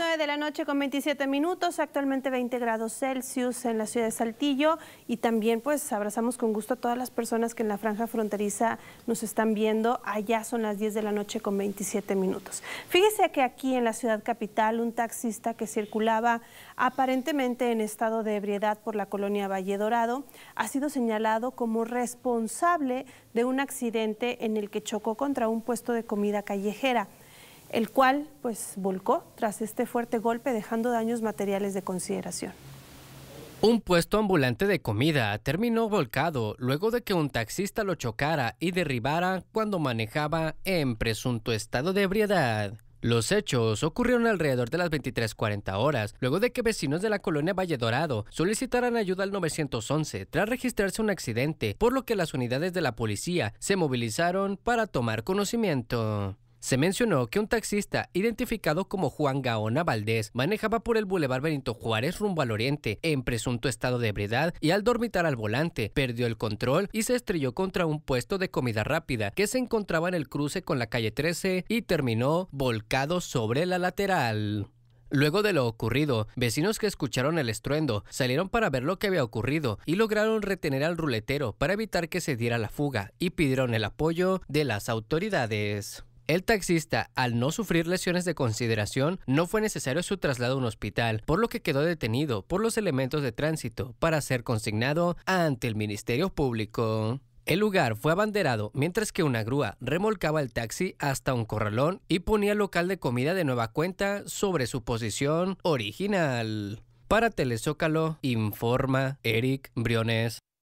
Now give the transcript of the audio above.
9 de la noche con 27 minutos, actualmente 20 grados Celsius en la ciudad de Saltillo y también pues abrazamos con gusto a todas las personas que en la franja fronteriza nos están viendo. Allá son las 10 de la noche con 27 minutos. Fíjese que aquí en la ciudad capital un taxista que circulaba aparentemente en estado de ebriedad por la colonia Valle Dorado ha sido señalado como responsable de un accidente en el que chocó contra un puesto de comida callejera el cual pues volcó tras este fuerte golpe dejando daños materiales de consideración. Un puesto ambulante de comida terminó volcado luego de que un taxista lo chocara y derribara cuando manejaba en presunto estado de ebriedad. Los hechos ocurrieron alrededor de las 23:40 horas, luego de que vecinos de la colonia Valle Dorado solicitaran ayuda al 911 tras registrarse un accidente, por lo que las unidades de la policía se movilizaron para tomar conocimiento. Se mencionó que un taxista identificado como Juan Gaona Valdés manejaba por el Boulevard Benito Juárez rumbo al oriente en presunto estado de ebriedad y al dormitar al volante perdió el control y se estrelló contra un puesto de comida rápida que se encontraba en el cruce con la calle 13 y terminó volcado sobre la lateral. Luego de lo ocurrido, vecinos que escucharon el estruendo salieron para ver lo que había ocurrido y lograron retener al ruletero para evitar que se diera la fuga y pidieron el apoyo de las autoridades. El taxista, al no sufrir lesiones de consideración, no fue necesario su traslado a un hospital, por lo que quedó detenido por los elementos de tránsito para ser consignado ante el Ministerio Público. El lugar fue abanderado mientras que una grúa remolcaba el taxi hasta un corralón y ponía el local de comida de nueva cuenta sobre su posición original. Para Telezócalo informa Eric Briones.